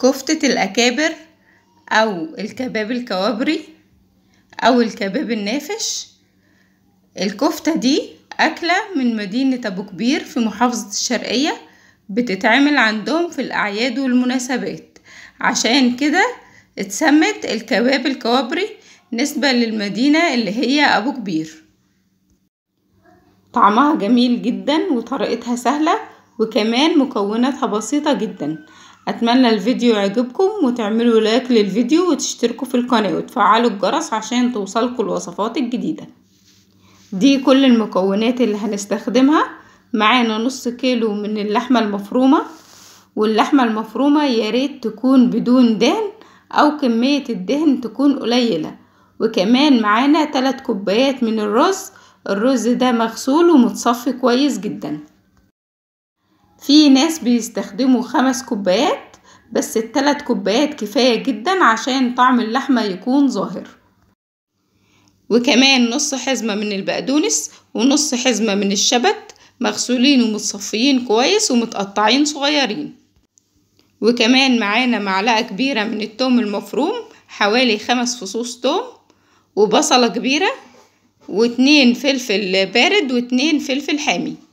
كفتة الأكابر أو الكباب الكوابري أو الكباب النافش الكفتة دي أكلة من مدينة أبو كبير في محافظة الشرقية بتتعمل عندهم في الأعياد والمناسبات عشان كده اتسمت الكباب الكوابري نسبة للمدينة اللي هي أبو كبير طعمها جميل جدا وطريقتها سهلة وكمان مكوناتها بسيطة جدا اتمنى الفيديو يعجبكم وتعملوا لايك للفيديو وتشتركوا في القناة وتفعلوا الجرس عشان توصلكوا الوصفات الجديدة دي كل المكونات اللي هنستخدمها معانا نص كيلو من اللحمة المفرومة واللحمة المفرومة ياريت تكون بدون دهن او كمية الدهن تكون قليلة وكمان معانا 3 كوبايات من الرز الرز ده مغسول ومتصفي كويس جداً في ناس بيستخدموا خمس كوبايات بس التلات كوبايات كفاية جدا عشان طعم اللحمة يكون ظاهر وكمان نص حزمة من البقدونس ونص حزمة من الشبت مغسولين ومتصفيين كويس ومتقطعين صغيرين وكمان معانا معلقة كبيرة من التوم المفروم حوالي خمس فصوص توم وبصلة كبيرة واتنين فلفل بارد واتنين فلفل حامي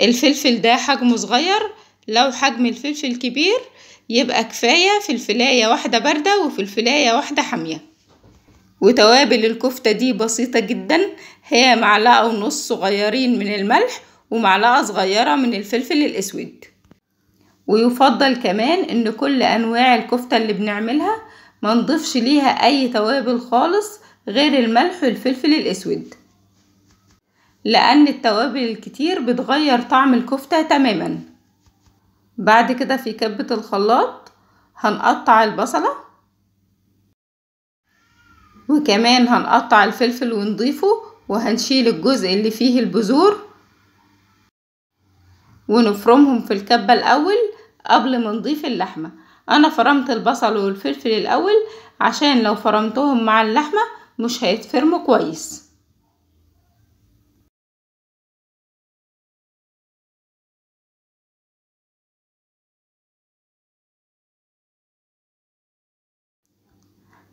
الفلفل ده حجمه صغير لو حجم الفلفل كبير يبقى كفاية فلفلاية واحدة باردة وفلفلاية واحدة حامية وتوابل الكفتة دي بسيطة جدا هي معلقة ونص صغيرين من الملح ومعلقة صغيرة من الفلفل الأسود ويفضل كمان ان كل انواع الكفتة اللي بنعملها ما نضيفش ليها اي توابل خالص غير الملح والفلفل الاسود لأن التوابل الكتير بتغير طعم الكفتة تماما بعد كده في كبة الخلاط هنقطع البصلة وكمان هنقطع الفلفل ونضيفه وهنشيل الجزء اللي فيه البذور ونفرمهم في الكبة الأول قبل ما نضيف اللحمة أنا فرمت البصل والفلفل الأول عشان لو فرمتهم مع اللحمة مش هيتفرموا كويس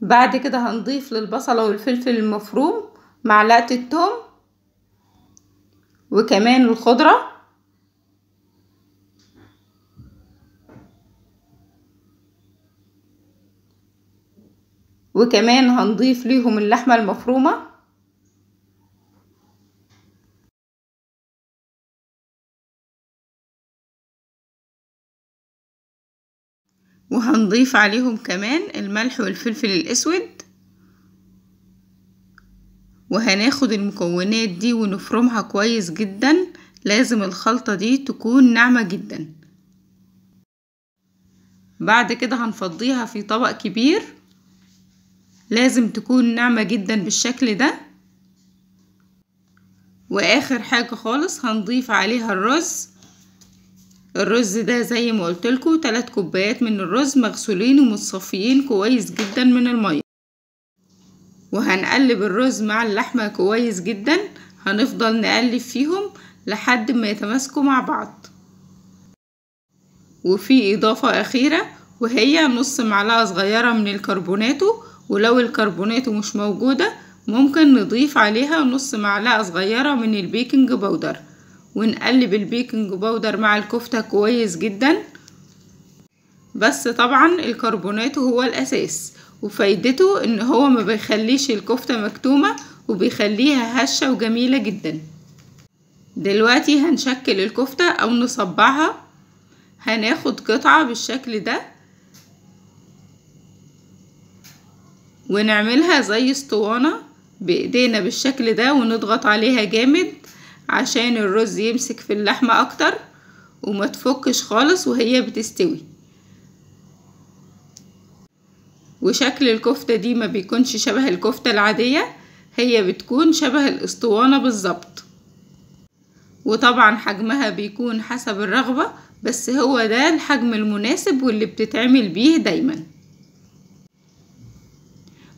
بعد كده هنضيف للبصلة والفلفل المفروم معلقة التوم وكمان الخضرة وكمان هنضيف ليهم اللحمة المفرومة وهنضيف عليهم كمان الملح والفلفل الاسود وهناخد المكونات دي ونفرمها كويس جدا لازم الخلطة دي تكون ناعمة جدا بعد كده هنفضيها في طبق كبير لازم تكون ناعمة جدا بالشكل ده واخر حاجة خالص هنضيف عليها الرز الرز ده زي ما قلتلكوا تلات كوبايات من الرز مغسولين ومتصفيين كويس جدا من المية وهنقلب الرز مع اللحمة كويس جدا هنفضل نقلب فيهم لحد ما يتماسكوا مع بعض وفي إضافة أخيرة وهي نص معلقة صغيرة من الكربوناتو ولو الكربوناتو مش موجودة ممكن نضيف عليها نص معلقة صغيرة من البيكنج بودر ونقلب البيكنج باودر مع الكفتة كويس جدا بس طبعا الكربونات هو الأساس وفايدته ان هو ما بيخليش الكفتة مكتومة وبيخليها هشة وجميلة جدا دلوقتي هنشكل الكفتة او نصبعها هناخد قطعة بالشكل ده ونعملها زي اسطوانة بايدينا بالشكل ده ونضغط عليها جامد عشان الرز يمسك في اللحمة اكتر وما تفكش خالص وهي بتستوي وشكل الكفتة دي ما بيكونش شبه الكفتة العادية هي بتكون شبه الاسطوانة بالظبط وطبعا حجمها بيكون حسب الرغبة بس هو ده الحجم المناسب واللي بتتعمل بيه دايما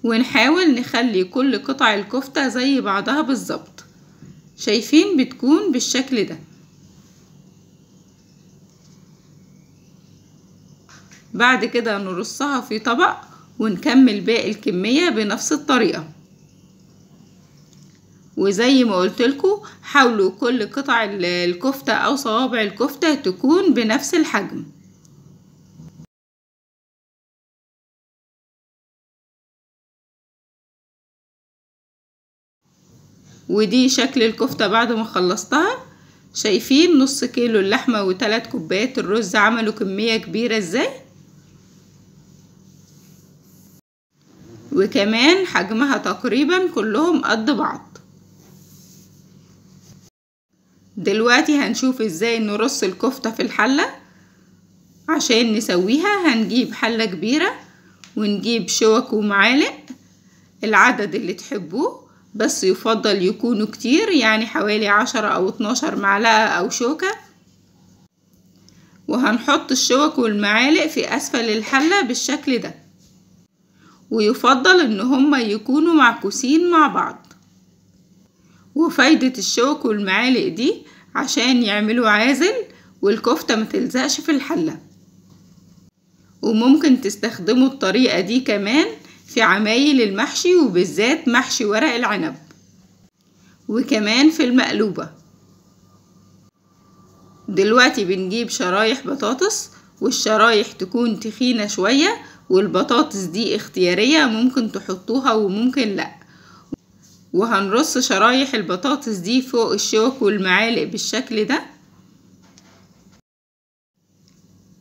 ونحاول نخلي كل قطع الكفتة زي بعضها بالظبط شايفين بتكون بالشكل ده بعد كده نرصها في طبق ونكمل باقي الكمية بنفس الطريقة وزي ما قلتلكوا حاولوا كل قطع الكفتة او صوابع الكفتة تكون بنفس الحجم ودي شكل الكفتة بعد ما خلصتها شايفين نص كيلو اللحمة وتلات كوبايات الرز عملوا كمية كبيرة ازاي وكمان حجمها تقريبا كلهم قد بعض دلوقتي هنشوف ازاي نرص الكفتة في الحلة عشان نسويها هنجيب حلة كبيرة ونجيب شوك ومعالق العدد اللي تحبوه بس يفضل يكونوا كتير يعني حوالي عشرة أو اتناشر معلقة أو شوكة وهنحط الشوك والمعالق في أسفل الحلة بالشكل ده ويفضل إن هما يكونوا معكوسين مع بعض وفايدة الشوك والمعالق دي عشان يعملوا عازل والكفتة متلزقش في الحلة وممكن تستخدموا الطريقة دي كمان في عمايل المحشي وبالذات محشي ورق العنب وكمان في المقلوبة دلوقتي بنجيب شرايح بطاطس والشرايح تكون تخينة شوية والبطاطس دي اختيارية ممكن تحطوها وممكن لا وهنرص شرايح البطاطس دي فوق الشوك والمعالق بالشكل ده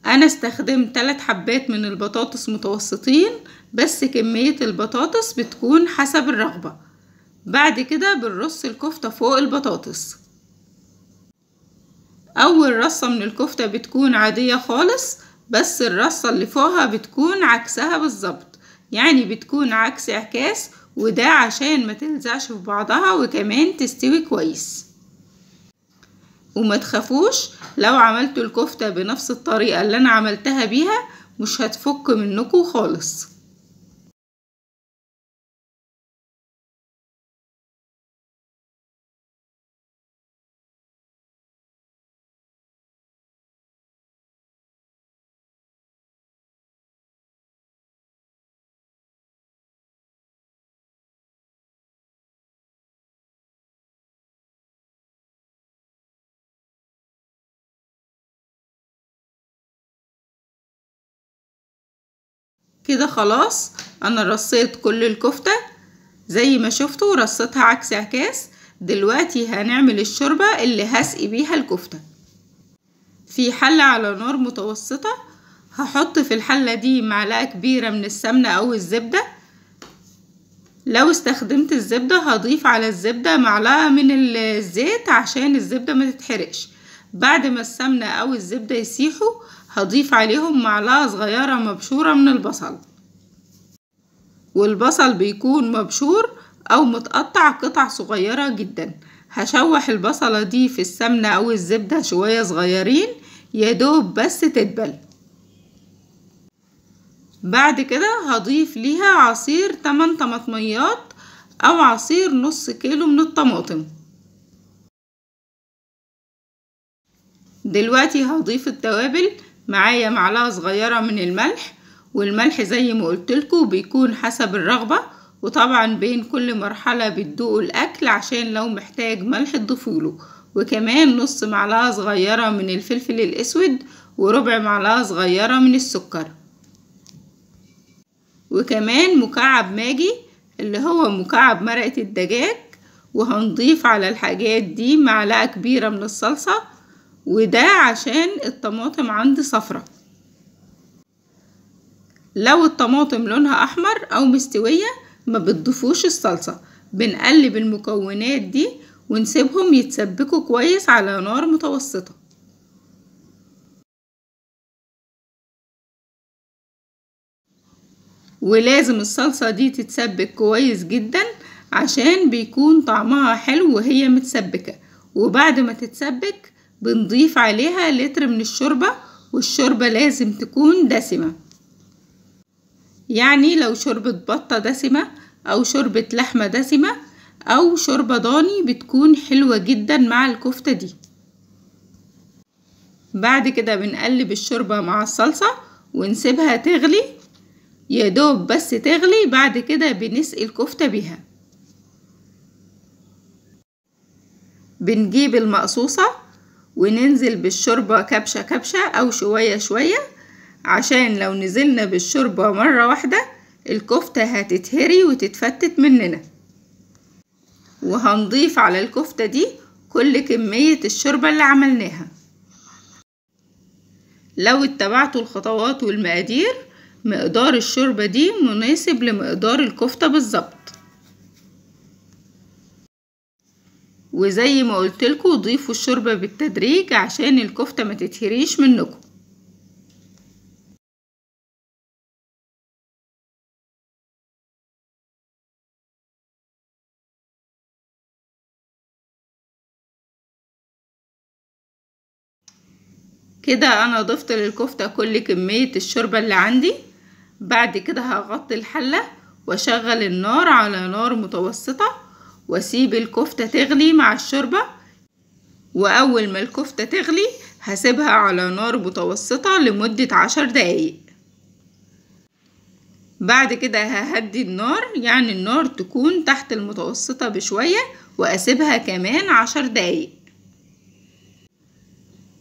انا استخدمت 3 حبات من البطاطس متوسطين بس كمية البطاطس بتكون حسب الرغبة بعد كده بنرص الكفتة فوق البطاطس أول رصة من الكفتة بتكون عادية خالص بس الرصة اللي فوقها بتكون عكسها بالظبط يعني بتكون عكس عكاس وده عشان ما تلزقش في بعضها وكمان تستوي كويس وما تخافوش لو عملتوا الكفتة بنفس الطريقة اللي أنا عملتها بيها مش هتفك منكم خالص كده خلاص انا رصيت كل الكفتة زي ما شفتوا رصيتها عكس عكاس دلوقتي هنعمل الشوربة اللي هسقي بيها الكفتة في حلة على نار متوسطة هحط في الحلة دي معلقة كبيرة من السمنة او الزبدة لو استخدمت الزبدة هضيف على الزبدة معلقة من الزيت عشان الزبدة ما تتحرقش بعد ما السمنة او الزبدة يسيحوا هضيف عليهم معلقة صغيرة مبشورة من البصل والبصل بيكون مبشور أو متقطع قطع صغيرة جدا هشوح البصلة دي في السمنة أو الزبدة شوية صغيرين يدوب بس تدبل بعد كده هضيف ليها عصير 8 طماطميات أو عصير نص كيلو من الطماطم دلوقتي هضيف التوابل معايا معلقة صغيرة من الملح والملح زي ما قلتلكوا بيكون حسب الرغبة وطبعا بين كل مرحلة بتدوقوا الأكل عشان لو محتاج ملح تضيفوله وكمان نص معلقة صغيرة من الفلفل الأسود وربع معلقة صغيرة من السكر وكمان مكعب ماجي اللي هو مكعب مرقة الدجاج وهنضيف على الحاجات دي معلقة كبيرة من الصلصة وده عشان الطماطم عندي صفرة لو الطماطم لونها احمر او مستوية ما بتضيفوش الصلصة بنقلب المكونات دي ونسيبهم يتسبكوا كويس على نار متوسطة ولازم الصلصة دي تتسبك كويس جدا عشان بيكون طعمها حلو وهي متسبكة وبعد ما تتسبك بنضيف عليها لتر من الشوربة والشوربة لازم تكون دسمة يعني لو شوربة بطة دسمة أو شوربة لحمة دسمة أو شوربة ضاني بتكون حلوة جدا مع الكفتة دي بعد كده بنقلب الشوربة مع الصلصة ونسيبها تغلي يا دوب بس تغلي بعد كده بنسقي الكفتة بيها بنجيب المقصوصة وننزل بالشوربة كبشة كبشة أو شوية شوية عشان لو نزلنا بالشوربة مرة واحدة الكفتة هتتهري وتتفتت مننا وهنضيف على الكفتة دي كل كمية الشوربة اللي عملناها لو اتبعتوا الخطوات والمقادير مقدار الشوربة دي مناسب لمقدار الكفتة بالظبط وزي ما قلت لكم ضيفوا الشوربه بالتدريج عشان الكفته ما تتهريش منكم كده انا ضفت للكفته كل كميه الشوربه اللي عندي بعد كده هغطي الحله واشغل النار على نار متوسطه واسيب الكفتة تغلي مع الشوربة واول ما الكفتة تغلي هسيبها على نار متوسطة لمدة عشر دقايق بعد كده ههدي النار يعني النار تكون تحت المتوسطة بشوية واسيبها كمان عشر دقايق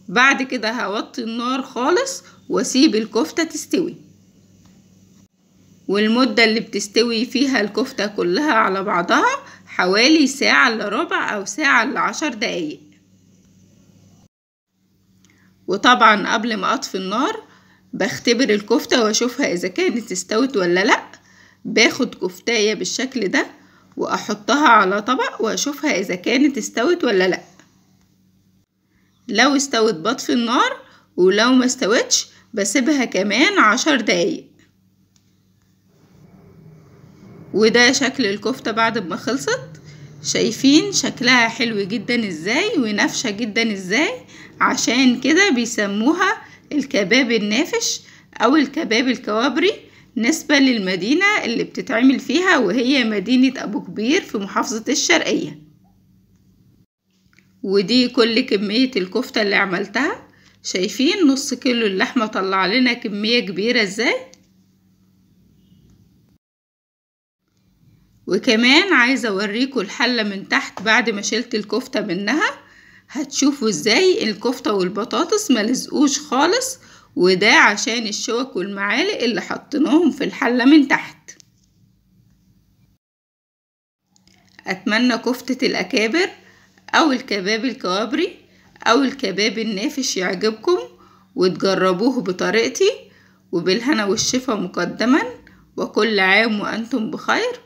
بعد كده هوطي النار خالص واسيب الكفتة تستوي والمدة اللي بتستوي فيها الكفتة كلها على بعضها حوالي ساعة إلا ربع أو ساعة إلا عشر دقايق وطبعا قبل ما أطفي النار بختبر الكفتة وأشوفها إذا كانت استوت ولا لأ باخد كفتاية بالشكل ده وأحطها على طبق وأشوفها إذا كانت استوت ولا لأ لو استوت بطفي النار ولو ما استوتش بسيبها كمان عشر دقايق وده شكل الكفتة بعد ما خلصت شايفين شكلها حلو جدا ازاي ونافشة جدا ازاي عشان كده بيسموها الكباب النافش او الكباب الكوابري نسبة للمدينة اللي بتتعمل فيها وهي مدينة أبو كبير في محافظة الشرقية ودي كل كمية الكفتة اللي عملتها شايفين نص كيلو اللحمة طلع لنا كمية كبيرة ازاي وكمان عايزة اوريكم الحلة من تحت بعد ما شلت الكفتة منها هتشوفوا ازاي الكفتة والبطاطس ملزقوش خالص وده عشان الشوك والمعالق اللي حطيناهم في الحلة من تحت اتمنى كفتة الاكابر او الكباب الكوابري او الكباب النافش يعجبكم وتجربوه بطريقتي وبالهنا والشفا مقدما وكل عام وانتم بخير